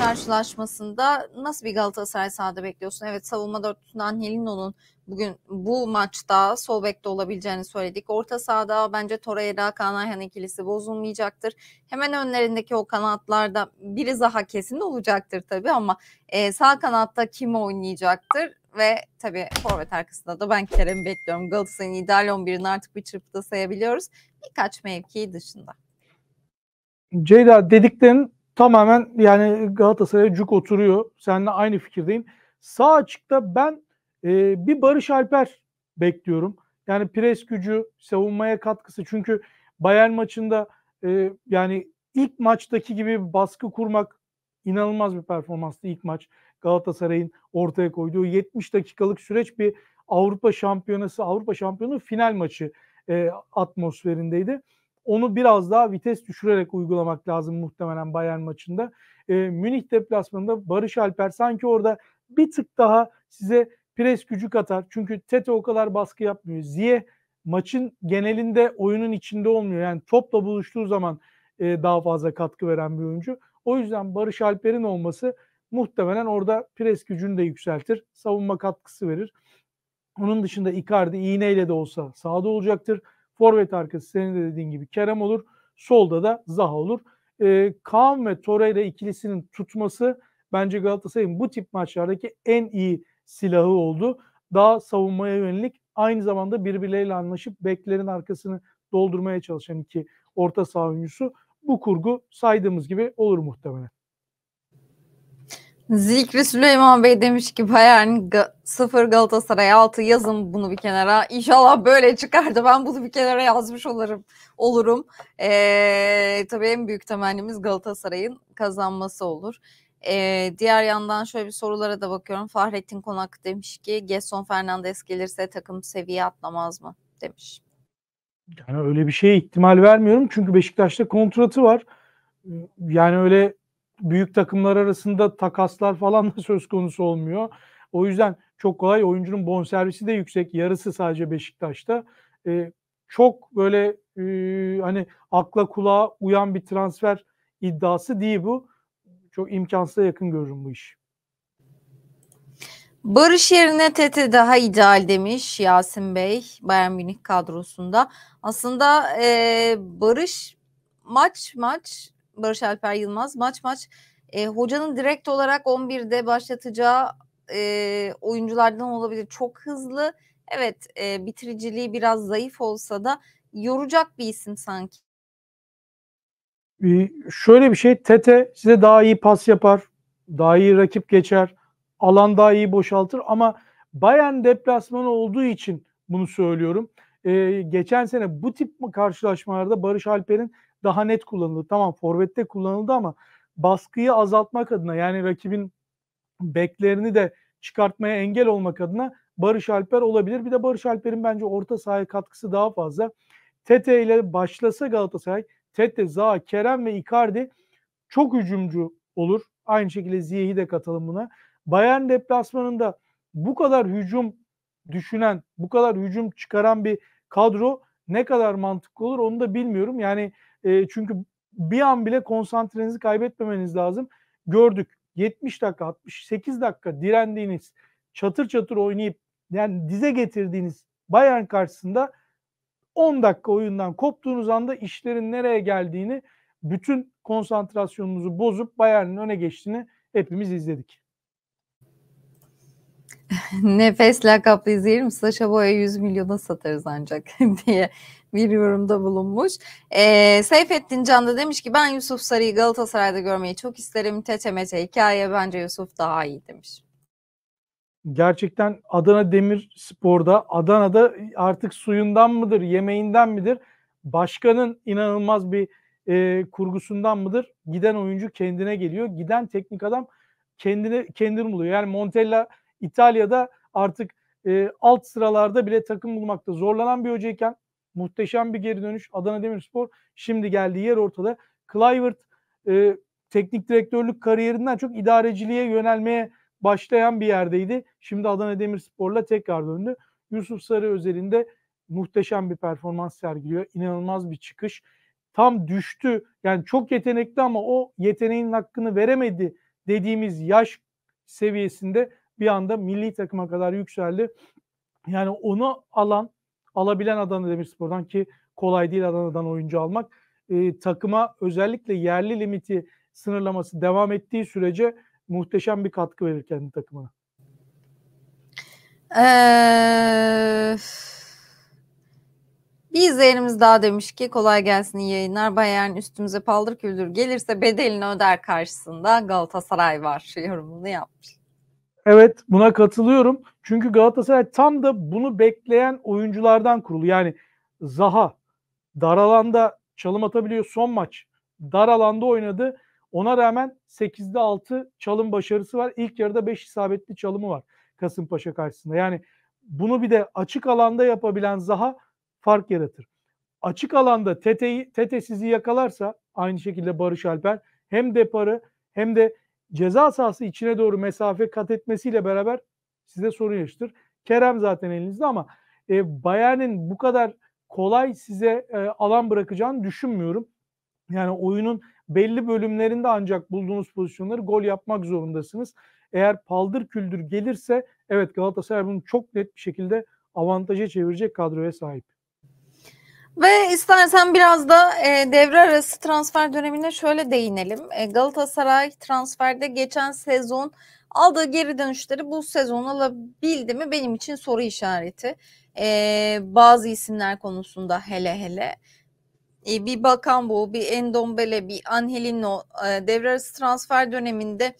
karşılaşmasında nasıl bir Galatasaray sahada bekliyorsun? Evet savunma dörtlüsünde Helinon'un bugün bu maçta sol bekte olabileceğini söyledik. Orta sahada bence Torreira Kanayan ikilisi bozulmayacaktır. Hemen önlerindeki o kanatlarda biri daha kesin olacaktır tabii ama e, sağ kanatta kim oynayacaktır? ve tabii forvet arkasında da ben Kerem'i bekliyorum. Galatasaray'ın ideal 11'ini artık bir çırpıda sayabiliyoruz. Birkaç mevki dışında. Ceyda dediklerin tamamen yani Galatasaray'a cuk oturuyor. Seninle aynı fikirdeyim. Sağ açıkta ben e, bir Barış Alper bekliyorum. Yani pres gücü, savunmaya katkısı. Çünkü Bayern maçında e, yani ilk maçtaki gibi baskı kurmak inanılmaz bir performanstı ilk maç. Galatasaray'ın ortaya koyduğu 70 dakikalık süreç bir Avrupa Şampiyonası, Avrupa Şampiyonu final maçı e, atmosferindeydi. Onu biraz daha vites düşürerek uygulamak lazım muhtemelen Bayern maçında. E, Münih deplasmanında Barış Alper sanki orada bir tık daha size pres gücü katar. Çünkü Tete o kadar baskı yapmıyor. Ziye maçın genelinde oyunun içinde olmuyor. Yani topla buluştuğu zaman e, daha fazla katkı veren bir oyuncu. O yüzden Barış Alper'in olması muhtemelen orada pres gücünü de yükseltir. Savunma katkısı verir. Onun dışında Icardi iğneyle de olsa sağda olacaktır. Forvet arkası senin de dediğin gibi Kerem olur. Solda da Zaha olur. E, Kaan ve Torreira ikilisinin tutması bence Galatasaray'ın bu tip maçlardaki en iyi silahı oldu. Daha savunmaya yönelik aynı zamanda birbirleriyle anlaşıp beklerin arkasını doldurmaya çalışan iki orta saha oyuncusu. Bu kurgu saydığımız gibi olur muhtemelen. Zikri Süleyman Bey demiş ki Bayern 0 Galatasaray 6 yazın bunu bir kenara. İnşallah böyle çıkardı. Ben bunu bir kenara yazmış olurum. olurum. Ee, tabii en büyük temennimiz Galatasaray'ın kazanması olur. Ee, diğer yandan şöyle bir sorulara da bakıyorum. Fahrettin Konak demiş ki Gerson Fernandes gelirse takım seviye atlamaz mı? demiş. Yani öyle bir şeye ihtimal vermiyorum. Çünkü Beşiktaş'ta kontratı var. Yani öyle büyük takımlar arasında takaslar falan da söz konusu olmuyor. O yüzden çok kolay oyuncunun bonservisi de yüksek. Yarısı sadece Beşiktaş'ta. E, çok böyle e, hani akla kulağa uyan bir transfer iddiası değil bu. Çok imkansıza yakın görürüm bu iş. Barış yerine Tete daha ideal demiş Yasin Bey Bayern Münih kadrosunda. Aslında e, Barış maç maç Barış Alper Yılmaz. Maç maç e, hocanın direkt olarak 11'de başlatacağı e, oyunculardan olabilir. Çok hızlı. Evet e, bitiriciliği biraz zayıf olsa da yoracak bir isim sanki. Ee, şöyle bir şey Tete size daha iyi pas yapar. Daha iyi rakip geçer. Alan daha iyi boşaltır ama Bayern deplasmanı olduğu için bunu söylüyorum. Ee, geçen sene bu tip karşılaşmalarda Barış Alper'in daha net kullanıldı. Tamam forvette kullanıldı ama baskıyı azaltmak adına yani rakibin beklerini de çıkartmaya engel olmak adına Barış Alper olabilir. Bir de Barış Alper'in bence orta sahaya katkısı daha fazla. Tete ile başlasa Galatasaray, Tete, Zaha, Kerem ve Icardi çok hücumcu olur. Aynı şekilde Ziyeh'i de katalım buna. Bayern deplasmanında bu kadar hücum düşünen, bu kadar hücum çıkaran bir kadro ne kadar mantıklı olur onu da bilmiyorum. Yani e, çünkü bir an bile konsantrenizi kaybetmemeniz lazım. Gördük 70 dakika 68 dakika direndiğiniz çatır çatır oynayıp yani dize getirdiğiniz Bayern karşısında 10 dakika oyundan koptuğunuz anda işlerin nereye geldiğini bütün konsantrasyonunuzu bozup Bayern'in öne geçtiğini hepimiz izledik. Nefes lakaplı izleyelim Sasha Boya 100 milyona satarız ancak diye bir yorumda bulunmuş. Ee, Seyfettin Can da demiş ki ben Yusuf Sarı'yı Galatasaray'da görmeyi çok isterim. Tetemete hikaye bence Yusuf daha iyi demiş. Gerçekten Adana Demir Spor'da Adana'da artık suyundan mıdır yemeğinden midir başkanın inanılmaz bir e, kurgusundan mıdır giden oyuncu kendine geliyor giden teknik adam kendini kendini buluyor. Yani Montella İtalya'da artık e, alt sıralarda bile takım bulmakta zorlanan bir hocayken muhteşem bir geri dönüş. Adana Demirspor şimdi geldiği yer ortada. Kluivert e, teknik direktörlük kariyerinden çok idareciliğe yönelmeye başlayan bir yerdeydi. Şimdi Adana Demirspor'la tekrar döndü. Yusuf Sarı özelinde muhteşem bir performans sergiliyor. İnanılmaz bir çıkış. Tam düştü. Yani çok yetenekli ama o yeteneğin hakkını veremedi dediğimiz yaş seviyesinde bir anda milli takıma kadar yükseldi. Yani onu alan, alabilen Adana Demirspor'dan ki kolay değil Adana'dan oyuncu almak. E, takıma özellikle yerli limiti sınırlaması devam ettiği sürece muhteşem bir katkı verir kendi takımına. Ee, bir izleyenimiz daha demiş ki kolay gelsin yayınlar. Bayern üstümüze paldır küldür gelirse bedelini öder karşısında Galatasaray var yorumunu yapmış. Evet buna katılıyorum. Çünkü Galatasaray tam da bunu bekleyen oyunculardan kurulu. Yani Zaha dar alanda çalım atabiliyor son maç. Dar alanda oynadı. Ona rağmen 8'de 6 çalım başarısı var. İlk yarıda 5 isabetli çalımı var Kasımpaşa karşısında. Yani bunu bir de açık alanda yapabilen Zaha fark yaratır. Açık alanda Tete Tete sizi yakalarsa aynı şekilde Barış Alper hem Depar'ı hem de ceza sahası içine doğru mesafe kat etmesiyle beraber size sorun yaşatır. Kerem zaten elinizde ama e, Bayern'in bu kadar kolay size e, alan bırakacağını düşünmüyorum. Yani oyunun belli bölümlerinde ancak bulduğunuz pozisyonları gol yapmak zorundasınız. Eğer paldır küldür gelirse evet Galatasaray bunu çok net bir şekilde avantaja çevirecek kadroya sahip. Ve istersen biraz da e, devre arası transfer dönemine şöyle değinelim. E, Galatasaray transferde geçen sezon aldığı geri dönüşleri bu sezon alabildi mi benim için soru işareti. E, bazı isimler konusunda hele hele. E, bir Bakambu, bir Endombele, bir Angelino e, devre arası transfer döneminde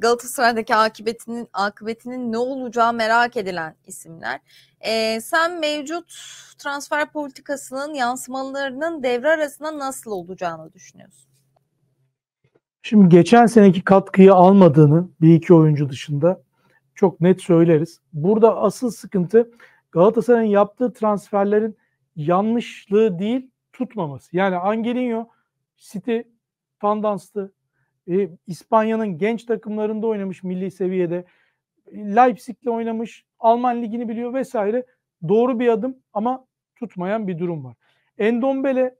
Galatasaray'daki akıbetinin akıbetinin ne olacağı merak edilen isimler. E, sen mevcut transfer politikasının yansımalarının devre arasında nasıl olacağını düşünüyorsun? Şimdi geçen seneki katkıyı almadığını bir iki oyuncu dışında çok net söyleriz. Burada asıl sıkıntı Galatasaray'ın yaptığı transferlerin yanlışlığı değil tutmaması. Yani Angelinho City fandanstı, e, İspanya'nın genç takımlarında oynamış milli seviyede. Leipzig'le oynamış. Alman ligini biliyor vesaire. Doğru bir adım ama tutmayan bir durum var. Endombele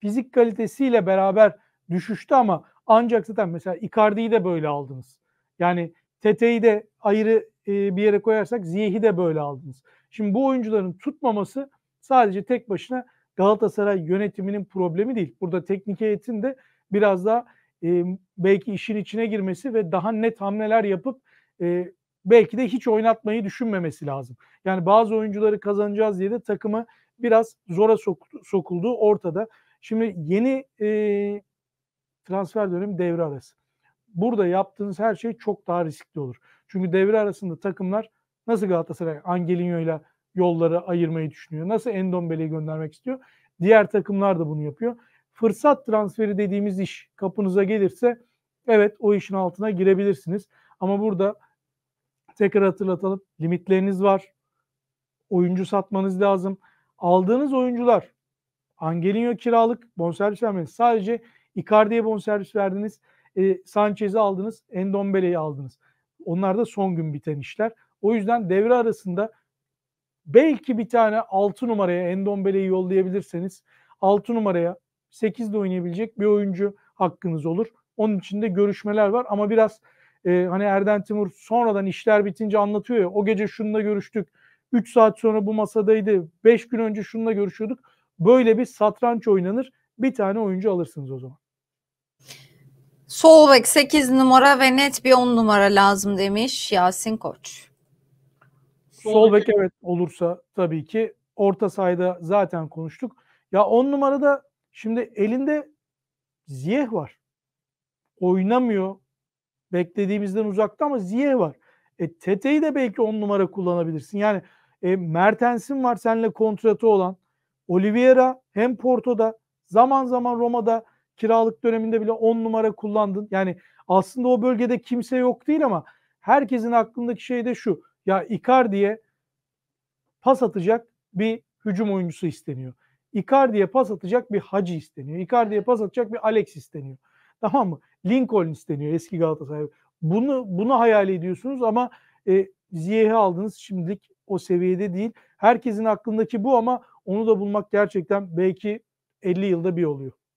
fizik kalitesiyle beraber düşüştü ama ancak zaten mesela Icardi'yi de böyle aldınız. Yani Tete'yi de ayrı e, bir yere koyarsak Ziyeh'i de böyle aldınız. Şimdi bu oyuncuların tutmaması sadece tek başına Galatasaray yönetiminin problemi değil. Burada teknik heyetin de biraz daha e, belki işin içine girmesi ve daha net hamleler yapıp e, belki de hiç oynatmayı düşünmemesi lazım. Yani bazı oyuncuları kazanacağız diye de takımı biraz zora sok- sokulduğu ortada. Şimdi yeni e, transfer dönemi devre arası. Burada yaptığınız her şey çok daha riskli olur. Çünkü devre arasında takımlar nasıl Galatasaray Angelinho ile yolları ayırmayı düşünüyor? Nasıl Endombele'yi göndermek istiyor? Diğer takımlar da bunu yapıyor fırsat transferi dediğimiz iş kapınıza gelirse evet o işin altına girebilirsiniz. Ama burada tekrar hatırlatalım limitleriniz var. Oyuncu satmanız lazım. Aldığınız oyuncular Angelino kiralık bonservis vermediniz. Sadece Icardi'ye bonservis verdiniz. E, Sanchez'i aldınız. Endombele'yi aldınız. Onlar da son gün biten işler. O yüzden devre arasında belki bir tane 6 numaraya Endombele'yi yollayabilirseniz 6 numaraya 8 de oynayabilecek bir oyuncu hakkınız olur. Onun için de görüşmeler var ama biraz e, hani Erden Timur sonradan işler bitince anlatıyor ya o gece şununla görüştük. 3 saat sonra bu masadaydı. 5 gün önce şununla görüşüyorduk. Böyle bir satranç oynanır. Bir tane oyuncu alırsınız o zaman. Sol bek 8 numara ve net bir 10 numara lazım demiş Yasin Koç. Sol bek evet olursa tabii ki orta sahada zaten konuştuk. Ya 10 numarada Şimdi elinde Ziyeh var. Oynamıyor. Beklediğimizden uzakta ama Ziyeh var. E Tete'yi de belki on numara kullanabilirsin. Yani e, Mertens'in var seninle kontratı olan. Oliveira hem Porto'da zaman zaman Roma'da kiralık döneminde bile on numara kullandın. Yani aslında o bölgede kimse yok değil ama herkesin aklındaki şey de şu. Ya Icardi'ye pas atacak bir hücum oyuncusu isteniyor. Icardi'ye pas atacak bir Hacı isteniyor. Icardi'ye pas atacak bir Alex isteniyor. Tamam mı? Lincoln isteniyor eski Galatasaray. Bunu bunu hayal ediyorsunuz ama e, Ziyeh'i aldınız şimdilik o seviyede değil. Herkesin aklındaki bu ama onu da bulmak gerçekten belki 50 yılda bir oluyor.